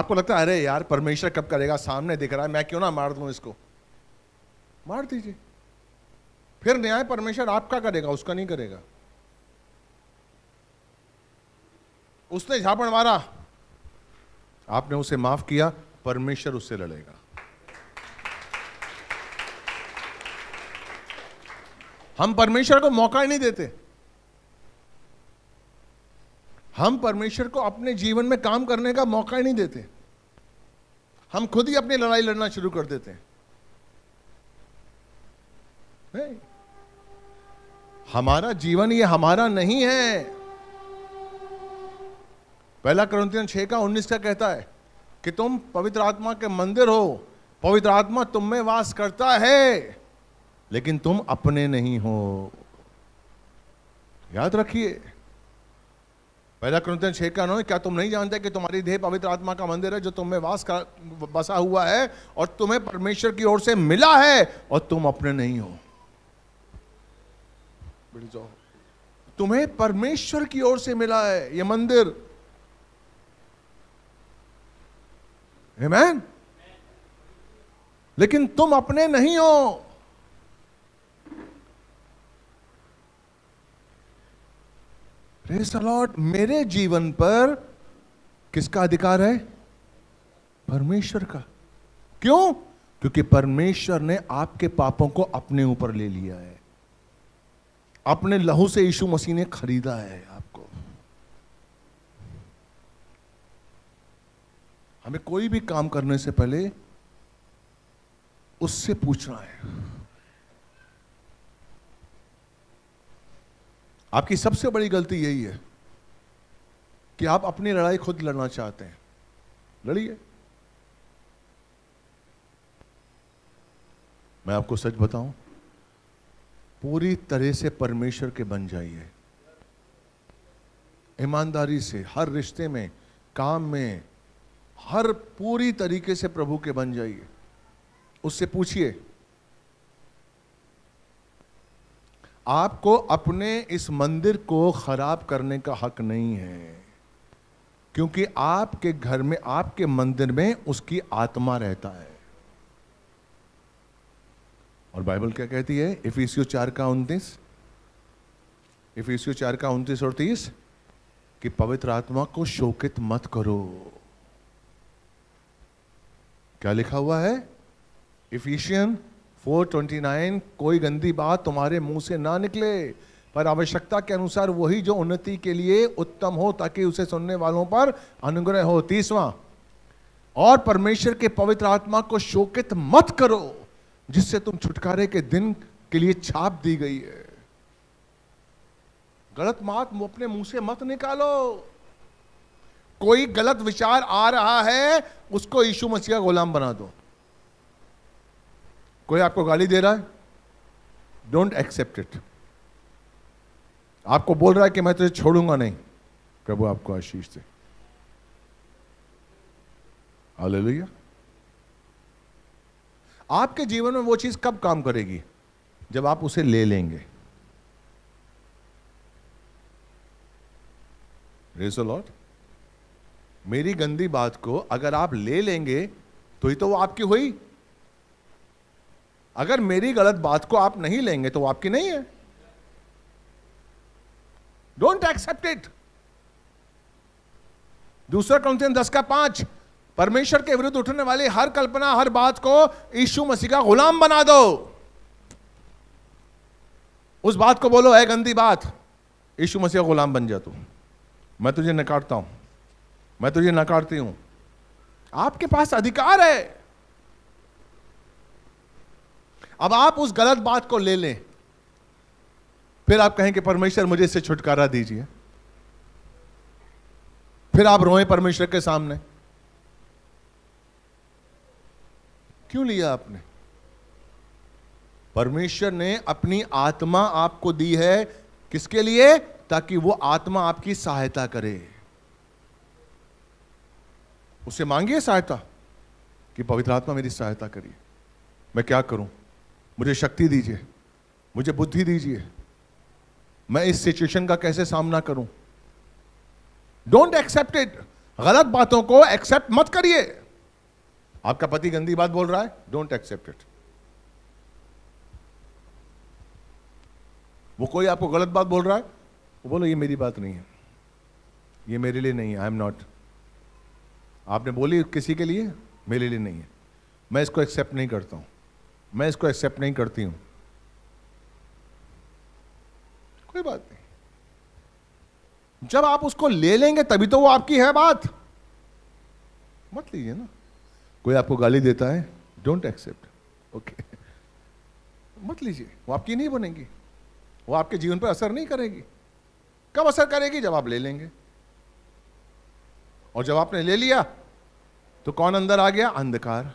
आपको लगता है अरे यार परमेश्वर कब करेगा सामने दिख रहा है मैं क्यों ना मार दूं इसको मार दीजिए फिर न्याय परमेश्वर आपका करेगा उसका नहीं करेगा उसने झापड़ मारा आपने उसे माफ किया परमेश्वर उससे लड़ेगा हम परमेश्वर को मौका ही नहीं देते हम परमेश्वर को अपने जीवन में काम करने का मौका ही नहीं देते हम खुद ही अपनी लड़ाई लड़ना शुरू कर देते हैं हमारा जीवन ये हमारा नहीं है पहला क्रंथियन छः का उन्नीस का कहता है कि तुम पवित्र आत्मा के मंदिर हो पवित्र आत्मा तुम में वास करता है लेकिन तुम अपने नहीं हो याद रखिए पहला क्रंथियन छः का नौ क्या तुम नहीं जानते कि तुम्हारी देह पवित्र आत्मा का मंदिर है जो तुम में वास कर बसा हुआ है और तुम्हें परमेश्वर की ओर से मिला है और तुम अपने नहीं हो तुम्हें परमेश्वर की ओर से मिला है यह मंदिर आमीन लेकिन तुम अपने नहीं हो लॉर्ड मेरे जीवन पर किसका अधिकार है परमेश्वर का क्यों क्योंकि परमेश्वर ने आपके पापों को अपने ऊपर ले लिया है अपने लहू से यीशु मसीह ने खरीदा है आपको हमें कोई भी काम करने से पहले उससे पूछना है आपकी सबसे बड़ी गलती यही है कि आप अपनी लड़ाई खुद लड़ना चाहते हैं लड़िए मैं आपको सच बताऊं पूरी तरह से परमेश्वर के बन जाइए ईमानदारी से हर रिश्ते में काम में हर पूरी तरीके से प्रभु के बन जाइए उससे पूछिए आपको अपने इस मंदिर को खराब करने का हक नहीं है क्योंकि आपके घर में आपके मंदिर में उसकी आत्मा रहता है और बाइबल क्या कहती है इफिसियो चार का उन्तीस इफिसियो चार का उन्तीस और तीस कि पवित्र आत्मा को शोकित मत करो क्या लिखा हुआ है इफिशियन 429 कोई गंदी बात तुम्हारे मुंह से ना निकले पर आवश्यकता के अनुसार वही जो उन्नति के लिए उत्तम हो ताकि उसे सुनने वालों पर अनुग्रह हो तीसवा और परमेश्वर के पवित्र आत्मा को शोकित मत करो जिससे तुम छुटकारे के दिन के लिए छाप दी गई है गलत बात अपने मुंह से मत निकालो कोई गलत विचार आ रहा है उसको यीशु मसीह का गुलाम बना दो कोई आपको गाली दे रहा है डोंट एक्सेप्ट इट आपको बोल रहा है कि मैं तुझे छोड़ूंगा नहीं प्रभु आपको आशीष दे हालेलुया आपके जीवन में वो चीज कब काम करेगी जब आप उसे ले लेंगे रेस अ लॉट मेरी गंदी बात को अगर आप ले लेंगे तो ही तो वो आपकी हुई अगर मेरी गलत बात को आप नहीं लेंगे तो वो आपकी नहीं है डोंट एक्सेप्ट इट दूसरा कौन दस का पांच परमेश्वर के विरुद्ध उठने वाली हर कल्पना हर बात को यीशु मसीह का गुलाम बना दो उस बात को बोलो है गंदी बात यीशु मसीह का गुलाम बन जा तू मैं तुझे नकारता हूं मैं तो ये नकारती हूं आपके पास अधिकार है अब आप उस गलत बात को ले लें फिर आप कहें कि परमेश्वर मुझे इससे छुटकारा दीजिए फिर आप रोए परमेश्वर के सामने क्यों लिया आपने परमेश्वर ने अपनी आत्मा आपको दी है किसके लिए ताकि वो आत्मा आपकी सहायता करे उससे मांगिए सहायता कि पवित्र आत्मा मेरी सहायता करिए मैं क्या करूं मुझे शक्ति दीजिए मुझे बुद्धि दीजिए मैं इस सिचुएशन का कैसे सामना करूं डोंट एक्सेप्ट इट गलत बातों को एक्सेप्ट मत करिए आपका पति गंदी बात बोल रहा है डोंट एक्सेप्ट इट वो कोई आपको गलत बात बोल रहा है वो बोलो ये मेरी बात नहीं है ये मेरे लिए नहीं है आई एम नॉट आपने बोली किसी के लिए मेरे लिए नहीं है मैं इसको एक्सेप्ट नहीं करता हूँ मैं इसको एक्सेप्ट नहीं करती हूँ कोई बात नहीं जब आप उसको ले लेंगे तभी तो वो आपकी है बात मत लीजिए ना कोई आपको गाली देता है डोंट एक्सेप्ट ओके मत लीजिए वो आपकी नहीं बनेगी वो आपके जीवन पर असर नहीं करेगी कब असर करेगी जब आप ले लेंगे और जब आपने ले लिया तो कौन अंदर आ गया अंधकार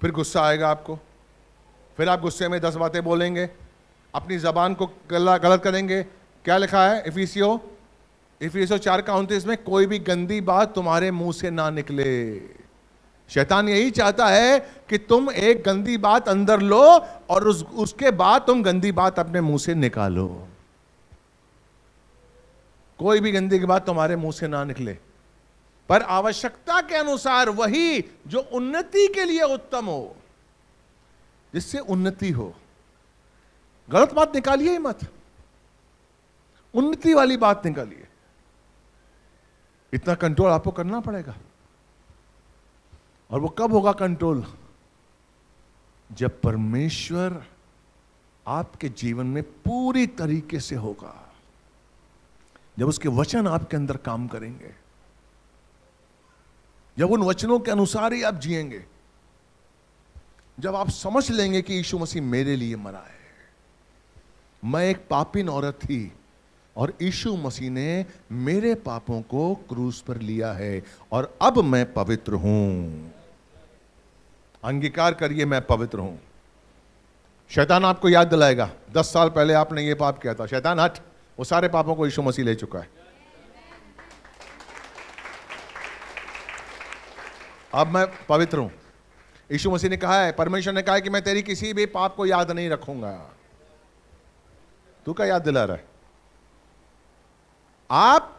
फिर गुस्सा आएगा आपको फिर आप गुस्से में दस बातें बोलेंगे अपनी ज़बान को गलत करेंगे क्या लिखा है इफीसियो इफीसियो चार का उनतीस में कोई भी गंदी बात तुम्हारे मुंह से ना निकले शैतान यही चाहता है कि तुम एक गंदी बात अंदर लो और उस, उसके बाद तुम गंदी बात अपने मुंह से निकालो कोई भी गंदी की बात तुम्हारे मुंह से ना निकले पर आवश्यकता के अनुसार वही जो उन्नति के लिए उत्तम हो जिससे उन्नति हो गलत बात निकालिए ही मत उन्नति वाली बात निकालिए इतना कंट्रोल आपको करना पड़ेगा और वो कब होगा कंट्रोल जब परमेश्वर आपके जीवन में पूरी तरीके से होगा जब उसके वचन आपके अंदर काम करेंगे जब उन वचनों के अनुसार ही आप जिएंगे जब आप समझ लेंगे कि यीशु मसीह मेरे लिए मरा है मैं एक पापिन औरत थी और यीशु मसीह ने मेरे पापों को क्रूस पर लिया है और अब मैं पवित्र हूं अंगीकार करिए मैं पवित्र हूं शैतान आपको याद दिलाएगा दस साल पहले आपने ये पाप किया था शैतान हट वो सारे पापों को यीशु मसीह ले चुका है अब मैं पवित्र हूं यीशु मसीह ने कहा है परमेश्वर ने कहा है कि मैं तेरी किसी भी पाप को याद नहीं रखूंगा तू क्या याद दिला रहा है आप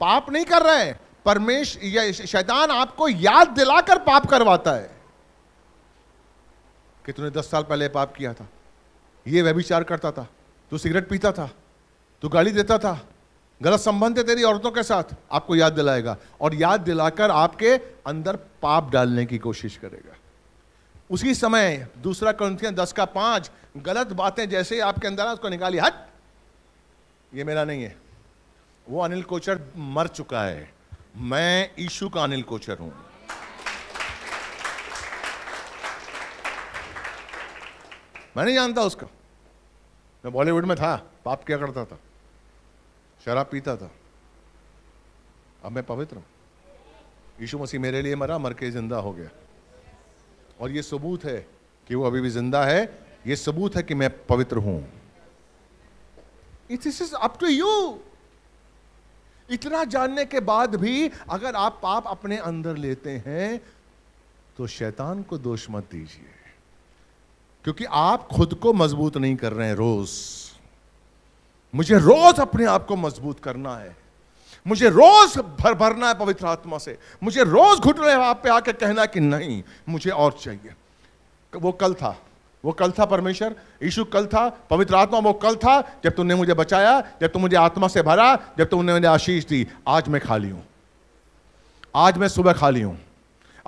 पाप नहीं कर रहे हैं परमेश शैतान आपको याद दिलाकर पाप करवाता है कि तूने दस साल पहले पाप किया था ये व्यभिचार करता था तू सिगरेट पीता था तू गाली देता था गलत संबंध है तेरी औरतों के साथ आपको याद दिलाएगा और याद दिलाकर आपके अंदर पाप डालने की कोशिश करेगा उसी समय दूसरा क्रंथियां दस का पांच गलत बातें जैसे आपके अंदर उसको निकाली हट ये मेरा नहीं है वो अनिल कोचर मर चुका है मैं ईशु का अनिल कोचर हूं मैं नहीं जानता उसका मैं बॉलीवुड में था पाप क्या करता था शराब पीता था अब मैं पवित्र हूं यीशु मसीह मेरे लिए मरा मर के जिंदा हो गया और ये सबूत है कि वो अभी भी जिंदा है ये सबूत है कि मैं पवित्र हूं it is up to you इतना जानने के बाद भी अगर आप पाप अपने अंदर लेते हैं तो शैतान को दोष मत दीजिए क्योंकि आप खुद को मजबूत नहीं कर रहे हैं रोज मुझे रोज अपने आप को मजबूत करना है मुझे रोज भर भरना है पवित्र आत्मा से मुझे रोज घुटने आप पे आके कहना कि नहीं मुझे और चाहिए वो कल था वो कल था परमेश्वर यीशु कल था पवित्र आत्मा वो कल था जब तुमने मुझे बचाया जब तुम मुझे आत्मा से भरा जब तुमने मुझे आशीष दी आज मैं खाली हूं आज मैं सुबह खाली हूं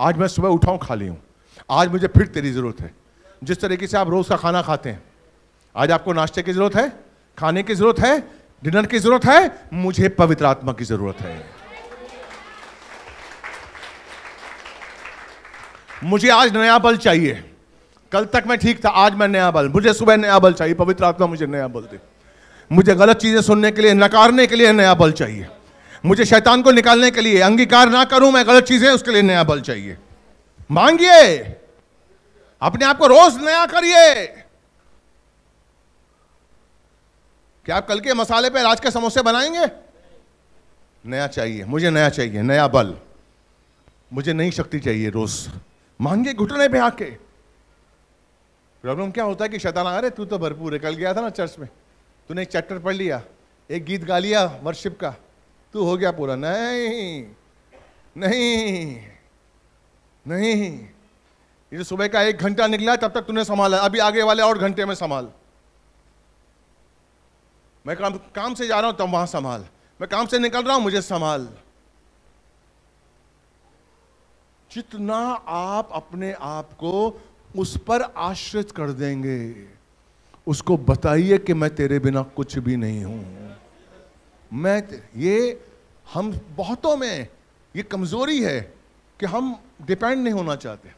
आज मैं सुबह खा खाली हूं आज मुझे फिर तेरी ज़रूरत है जिस तरीके से आप रोज़ का खाना खाते हैं आज आपको नाश्ते की ज़रूरत है खाने की ज़रूरत है डिनर की जरूरत है मुझे पवित्र आत्मा की जरूरत है मुझे आज नया बल चाहिए कल तक मैं ठीक था आज मैं नया बल मुझे सुबह नया बल चाहिए पवित्र आत्मा मुझे नया बल दे मुझे गलत चीज़ें सुनने के लिए नकारने के लिए नया बल चाहिए मुझे शैतान को निकालने के लिए अंगीकार ना करूं मैं गलत चीज़ें उसके लिए नया बल चाहिए मांगिए अपने आप को रोज नया करिए क्या आप कल के मसाले पे राज के समोसे बनाएंगे नया चाहिए मुझे नया चाहिए नया बल मुझे नई शक्ति चाहिए रोज मांगे घुटने पे आके प्रॉब्लम क्या होता है कि शैतान अरे तू तो भरपूर है कल गया था ना चर्च में तूने एक चैप्टर पढ़ लिया एक गीत गा लिया वर्शिप का तू हो गया पूरा नहीं नहीं नहीं ये सुबह का एक घंटा निकला तब तक तूने संभाला अभी आगे वाले और घंटे में संभाल मैं काम काम से जा रहा हूं तुम वहां संभाल मैं काम से निकल रहा हूं मुझे संभाल जितना आप अपने आप को उस पर आश्रित कर देंगे उसको बताइए कि मैं तेरे बिना कुछ भी नहीं हूं मैं ये हम बहुतों में ये कमजोरी है कि हम डिपेंड नहीं होना चाहते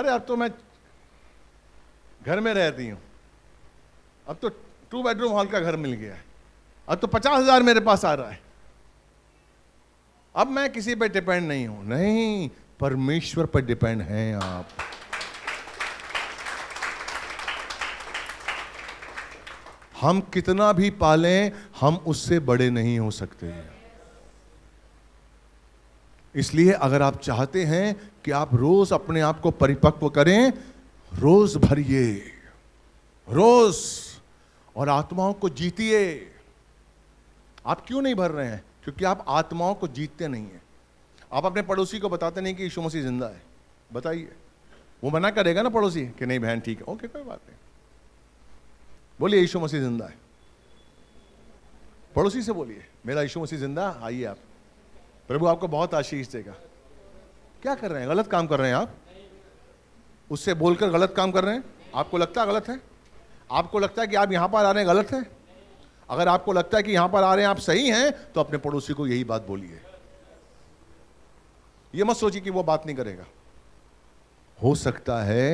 अरे अब तो मैं घर में रहती हूं अब तो टू बेडरूम हॉल का घर मिल गया है अब तो पचास हजार मेरे पास आ रहा है अब मैं किसी पर डिपेंड नहीं हूं नहीं परमेश्वर पर डिपेंड हैं आप हम कितना भी पालें हम उससे बड़े नहीं हो सकते इसलिए अगर आप चाहते हैं कि आप रोज अपने आप को परिपक्व करें रोज भरिए रोज़ और आत्माओं को जीतिए आप क्यों नहीं भर रहे हैं क्योंकि आप आत्माओं को जीतते नहीं हैं आप अपने पड़ोसी को बताते नहीं कि यीशु मसीह जिंदा है बताइए वो मना करेगा ना पड़ोसी कि नहीं बहन ठीक है ओके कोई बात नहीं बोलिए यीशु मसीह जिंदा है पड़ोसी से बोलिए मेरा यीशु मसीह जिंदा आइए आप प्रभु आपको बहुत आशीष देगा क्या कर रहे हैं गलत काम कर रहे हैं आप उससे बोलकर गलत काम कर रहे हैं आपको लगता है गलत है आपको लगता है कि आप यहां पर आ रहे हैं गलत हैं अगर आपको लगता है कि यहां पर आ रहे हैं आप सही हैं तो अपने पड़ोसी को यही बात बोलिए ये मत सोचिए कि वो बात नहीं करेगा हो सकता है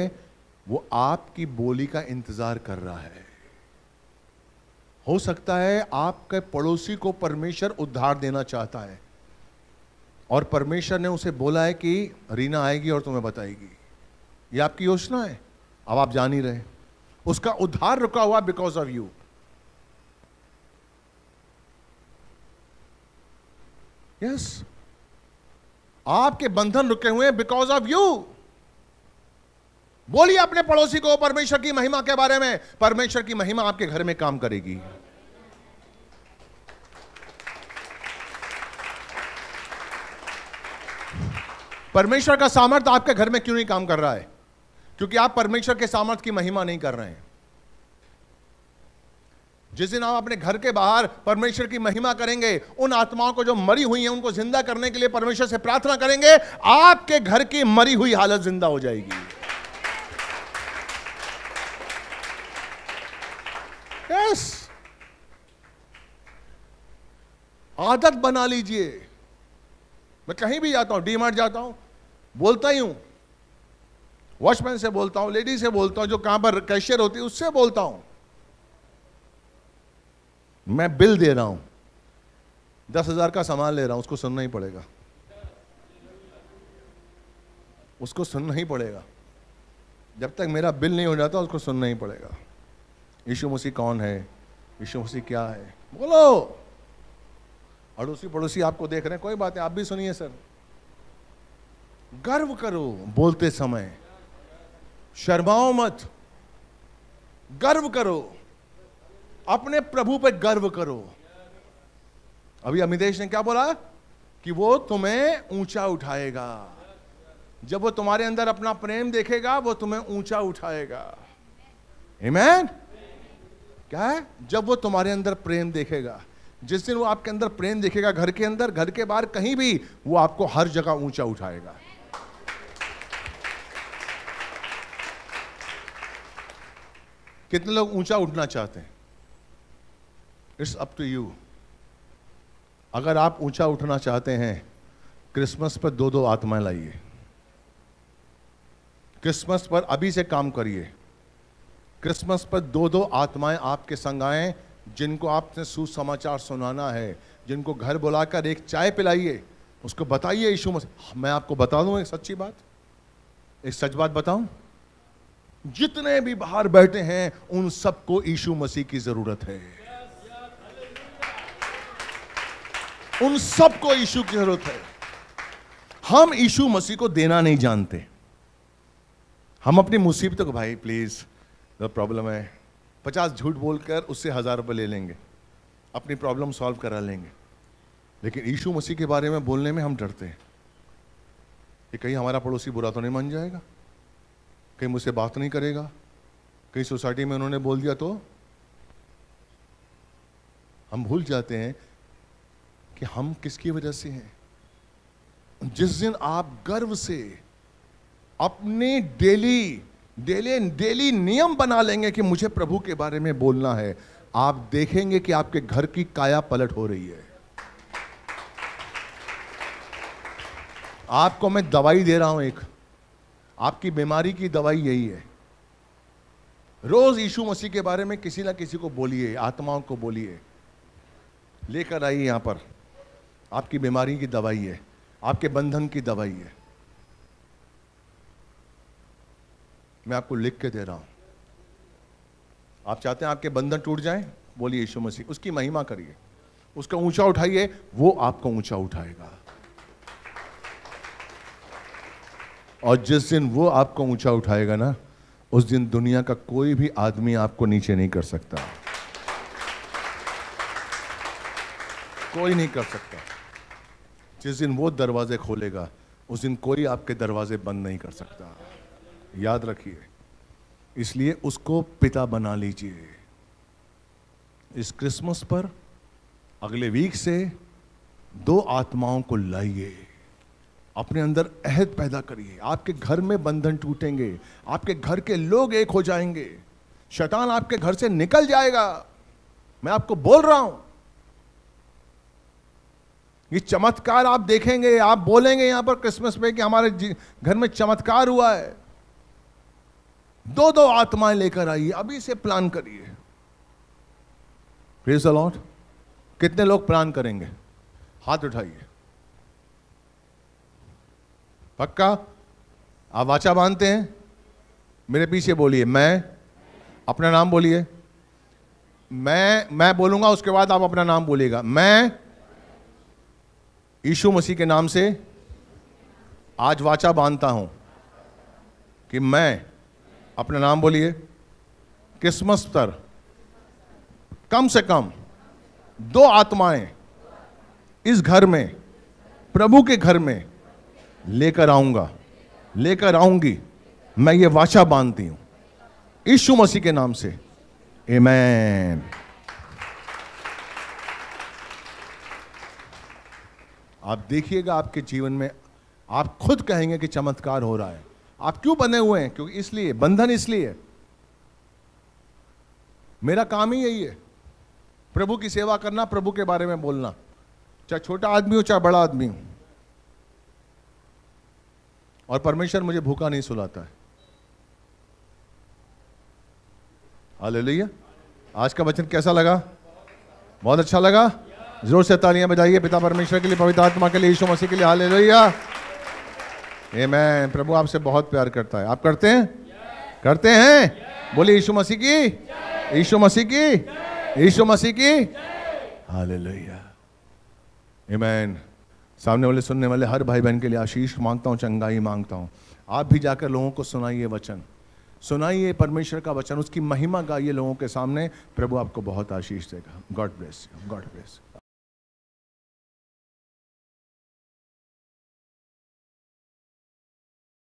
वो आपकी बोली का इंतजार कर रहा है हो सकता है आपके पड़ोसी को परमेश्वर उद्धार देना चाहता है और परमेश्वर ने उसे बोला है कि रीना आएगी और तुम्हें बताएगी ये आपकी योजना है अब आप जान ही रहे उसका उद्धार रुका हुआ बिकॉज ऑफ यू यस आपके बंधन रुके हुए हैं बिकॉज ऑफ यू बोलिए अपने पड़ोसी को परमेश्वर की महिमा के बारे में परमेश्वर की महिमा आपके घर में काम करेगी परमेश्वर का सामर्थ्य आपके घर में क्यों नहीं काम कर रहा है क्योंकि आप परमेश्वर के सामर्थ्य की महिमा नहीं कर रहे हैं जिस दिन आप अपने घर के बाहर परमेश्वर की महिमा करेंगे उन आत्माओं को जो मरी हुई हैं उनको जिंदा करने के लिए परमेश्वर से प्रार्थना करेंगे आपके घर की मरी हुई हालत जिंदा हो जाएगी यस आदत बना लीजिए मैं कहीं भी जाता हूं डीमार्ट जाता हूं बोलता ही हूं वॉचमैन से बोलता हूं लेडी से बोलता हूं जो कहां पर कैशियर होती है उससे बोलता हूं मैं बिल दे रहा हूं दस हजार का सामान ले रहा हूं उसको सुनना ही पड़ेगा उसको सुनना ही पड़ेगा जब तक मेरा बिल नहीं हो जाता उसको सुनना ही पड़ेगा यीशु मसीह कौन है यीशु मसीह क्या है बोलो अड़ोसी पड़ोसी आपको देख रहे हैं कोई बात नहीं आप भी सुनिए सर गर्व करो बोलते समय शर्माओ मत गर्व करो अपने प्रभु पर गर्व करो अभी अमितेश ने क्या बोला कि वो तुम्हें ऊंचा उठाएगा जब वो तुम्हारे अंदर अपना प्रेम देखेगा वो तुम्हें ऊंचा उठाएगा हिमैन क्या है जब वो तुम्हारे अंदर प्रेम देखेगा जिस दिन वो आपके अंदर प्रेम देखेगा घर के अंदर घर के बाहर कहीं भी वो आपको हर जगह ऊंचा उठाएगा कितने लोग ऊंचा उठना चाहते हैं इट्स अप टू यू अगर आप ऊंचा उठना चाहते हैं क्रिसमस पर दो दो आत्माएं लाइए क्रिसमस पर अभी से काम करिए क्रिसमस पर दो दो आत्माएं आपके संग आए जिनको आपने सुसमाचार सुनाना है जिनको घर बुलाकर एक चाय पिलाइए उसको बताइए यीशु मसीह मैं आपको बता दूं एक सच्ची बात एक सच बात बताऊं जितने भी बाहर बैठे हैं उन सबको ईशु मसीह की जरूरत है उन सबको ईशु की जरूरत है हम ईशु मसीह को देना नहीं जानते हम अपनी मुसीबतों को भाई प्लीज प्रॉब्लम है पचास झूठ बोलकर उससे हजार रुपये ले लेंगे अपनी प्रॉब्लम सॉल्व करा लेंगे लेकिन ईशू मसीह के बारे में बोलने में हम डरते हैं कि कहीं हमारा पड़ोसी बुरा तो नहीं मान जाएगा कहीं मुझसे बात नहीं करेगा कहीं सोसाइटी में उन्होंने बोल दिया तो हम भूल जाते हैं कि हम किसकी वजह से हैं जिस दिन आप गर्व से अपने डेली डेली डेली नियम बना लेंगे कि मुझे प्रभु के बारे में बोलना है आप देखेंगे कि आपके घर की काया पलट हो रही है आपको मैं दवाई दे रहा हूं एक आपकी बीमारी की दवाई यही है रोज यीशु मसीह के बारे में किसी ना किसी को बोलिए आत्माओं को बोलिए लेकर आइए यहां पर आपकी बीमारी की दवाई है आपके बंधन की दवाई है मैं आपको लिख के दे रहा हूं आप चाहते हैं आपके बंधन टूट जाएं? बोलिए यीशु मसीह उसकी महिमा करिए उसका ऊंचा उठाइए वो आपको ऊंचा उठाएगा और जिस दिन वो आपको ऊंचा उठाएगा ना उस दिन दुनिया का कोई भी आदमी आपको नीचे नहीं कर सकता कोई नहीं कर सकता जिस दिन वो दरवाजे खोलेगा उस दिन कोई आपके दरवाजे बंद नहीं कर सकता याद रखिए इसलिए उसको पिता बना लीजिए इस क्रिसमस पर अगले वीक से दो आत्माओं को लाइए अपने अंदर अहद पैदा करिए आपके घर में बंधन टूटेंगे आपके घर के लोग एक हो जाएंगे शैतान आपके घर से निकल जाएगा मैं आपको बोल रहा हूं ये चमत्कार आप देखेंगे आप बोलेंगे यहां पर क्रिसमस में कि हमारे घर में चमत्कार हुआ है दो दो आत्माएं लेकर आइए अभी से प्लान करिए प्रेज कितने लोग प्लान करेंगे हाथ उठाइए पक्का आप वाचा बांधते हैं मेरे पीछे बोलिए मैं अपना नाम बोलिए मैं मैं बोलूंगा उसके बाद आप अपना नाम बोलिएगा मैं यीशु मसीह के नाम से आज वाचा बांधता हूं कि मैं अपना नाम बोलिए क्रिसमस पर कम से कम दो आत्माएं इस घर में प्रभु के घर में लेकर आऊंगा लेकर आऊंगी मैं ये वाचा बांधती हूं यीशु मसीह के नाम से ए मैन आप देखिएगा आपके जीवन में आप खुद कहेंगे कि चमत्कार हो रहा है आप क्यों बने हुए हैं क्योंकि इसलिए बंधन इसलिए मेरा काम ही यही है प्रभु की सेवा करना प्रभु के बारे में बोलना चाहे छोटा आदमी हो चाहे बड़ा आदमी हो और परमेश्वर मुझे भूखा नहीं सुलाता है हालेलुया आज का वचन कैसा लगा बहुत अच्छा लगा जोर से तालियां बजाइए पिता परमेश्वर के लिए पवित्र आत्मा के लिए यीशु मसीह के लिए हाल लोहिया ये मैं प्रभु आपसे बहुत प्यार करता है आप करते हैं करते हैं बोलिए यीशु मसीह की यीशु मसीह की यीशु मसीह की हाल लोहिया सामने वाले सुनने वाले हर भाई बहन के लिए आशीष मांगता हूँ चंगाई मांगता हूँ आप भी जाकर लोगों को सुनाइए वचन सुनाइए परमेश्वर का वचन उसकी महिमा गाइए लोगों के सामने प्रभु आपको बहुत आशीष देगा God bless you God bless you